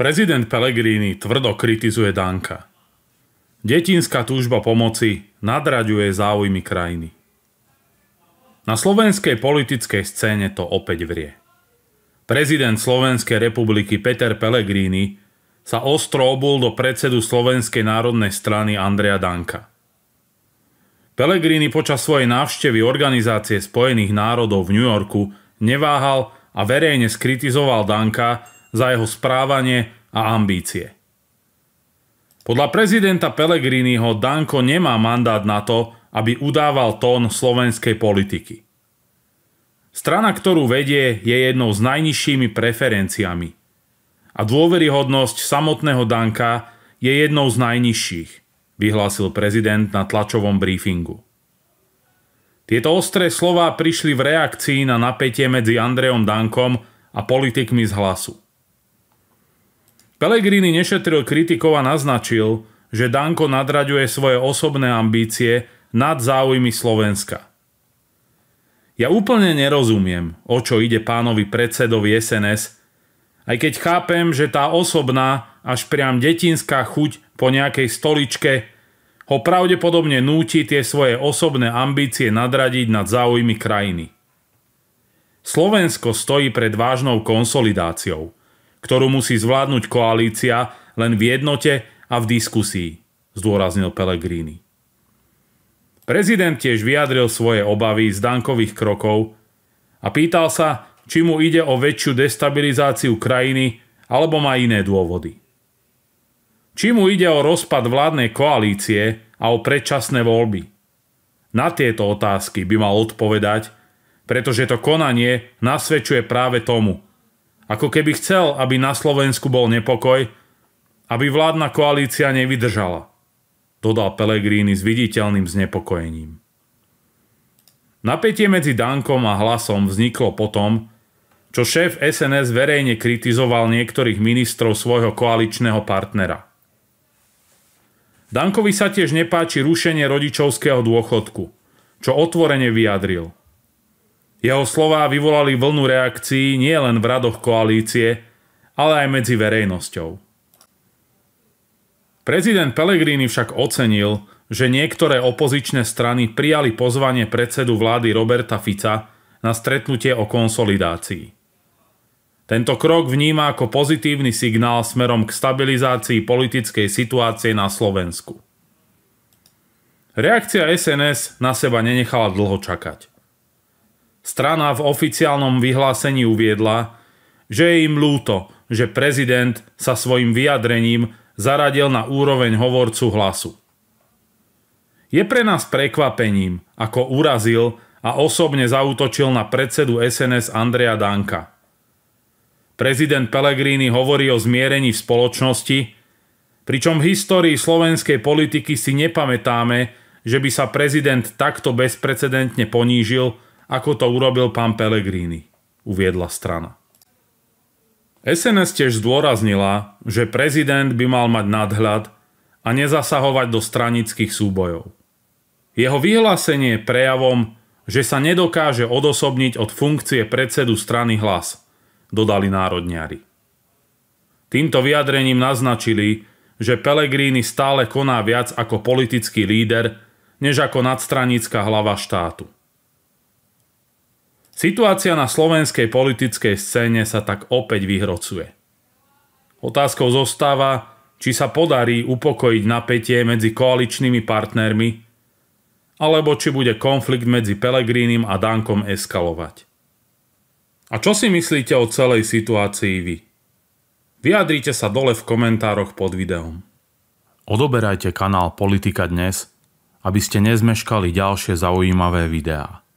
Prezident Pellegrini tvrdo kritizuje Danka. Detinská túžba pomoci nadraďuje záujmy krajiny. Na slovenskej politickej scéne to opäť vrie. Prezident Slovenskej republiky Peter Pellegrini sa ostro obul do predsedu Slovenskej národnej strany Andrea Danka. Pellegrini počas svojej návštevy Organizácie spojených národov v New Yorku neváhal a verejne skritizoval Danka za jeho správanie a ambície. Podľa prezidenta Pellegriniho Danko nemá mandát na to, aby udával tón slovenskej politiky. Strana, ktorú vedie, je jednou z najnižšími preferenciami a dôveryhodnosť samotného Danka je jednou z najnižších, vyhlásil prezident na tlačovom briefingu. Tieto ostré slová prišli v reakcii na napätie medzi Andreom Dankom a politikmi z hlasu. Pellegrini nešetril kritikov a naznačil, že Danko nadraďuje svoje osobné ambície nad záujmy Slovenska. Ja úplne nerozumiem, o čo ide pánovi predsedovi SNS, aj keď chápem, že tá osobná až priam detinská chuť po nejakej stoličke ho pravdepodobne núti tie svoje osobné ambície nadradiť nad záujmy krajiny. Slovensko stojí pred vážnou konsolidáciou – ktorú musí zvládnuť koalícia len v jednote a v diskusii, zdôraznil Pellegrini. Prezident tiež vyjadril svoje obavy z dankových krokov a pýtal sa, či mu ide o väčšiu destabilizáciu krajiny alebo má iné dôvody. Či mu ide o rozpad vládnej koalície a o predčasné voľby. Na tieto otázky by mal odpovedať, pretože to konanie nasvedčuje práve tomu – ako keby chcel, aby na Slovensku bol nepokoj, aby vládna koalícia nevydržala, dodal Pelegrini s viditeľným znepokojením. Napätie medzi Dankom a hlasom vzniklo potom, čo šéf SNS verejne kritizoval niektorých ministrov svojho koaličného partnera. Dankovi sa tiež nepáči rušenie rodičovského dôchodku, čo otvorene vyjadril – jeho slová vyvolali vlnu reakcií len v radoch koalície, ale aj medzi verejnosťou. Prezident Pellegrini však ocenil, že niektoré opozičné strany prijali pozvanie predsedu vlády Roberta Fica na stretnutie o konsolidácii. Tento krok vníma ako pozitívny signál smerom k stabilizácii politickej situácie na Slovensku. Reakcia SNS na seba nenechala dlho čakať. Strana v oficiálnom vyhlásení uviedla, že je im ľúto, že prezident sa svojim vyjadrením zaradil na úroveň hovorcu hlasu. Je pre nás prekvapením, ako urazil a osobne zautočil na predsedu SNS Andrea Danka. Prezident Pellegrini hovorí o zmierení v spoločnosti, pričom v histórii slovenskej politiky si nepamätáme, že by sa prezident takto bezprecedentne ponížil – ako to urobil pán Pellegrini, uviedla strana. SNS tiež zdôraznila, že prezident by mal mať nadhľad a nezasahovať do stranických súbojov. Jeho vyhlásenie je prejavom, že sa nedokáže odosobniť od funkcie predsedu strany hlas, dodali národniari. Týmto vyjadrením naznačili, že Pelegrini stále koná viac ako politický líder, než ako nadstranická hlava štátu. Situácia na slovenskej politickej scéne sa tak opäť vyhrocuje. Otázkou zostáva, či sa podarí upokojiť napätie medzi koaličnými partnermi, alebo či bude konflikt medzi Pelegrínim a Dankom eskalovať. A čo si myslíte o celej situácii vy? Vyjadrite sa dole v komentároch pod videom. Odoberajte kanál Politika dnes, aby ste nezmeškali ďalšie zaujímavé videá.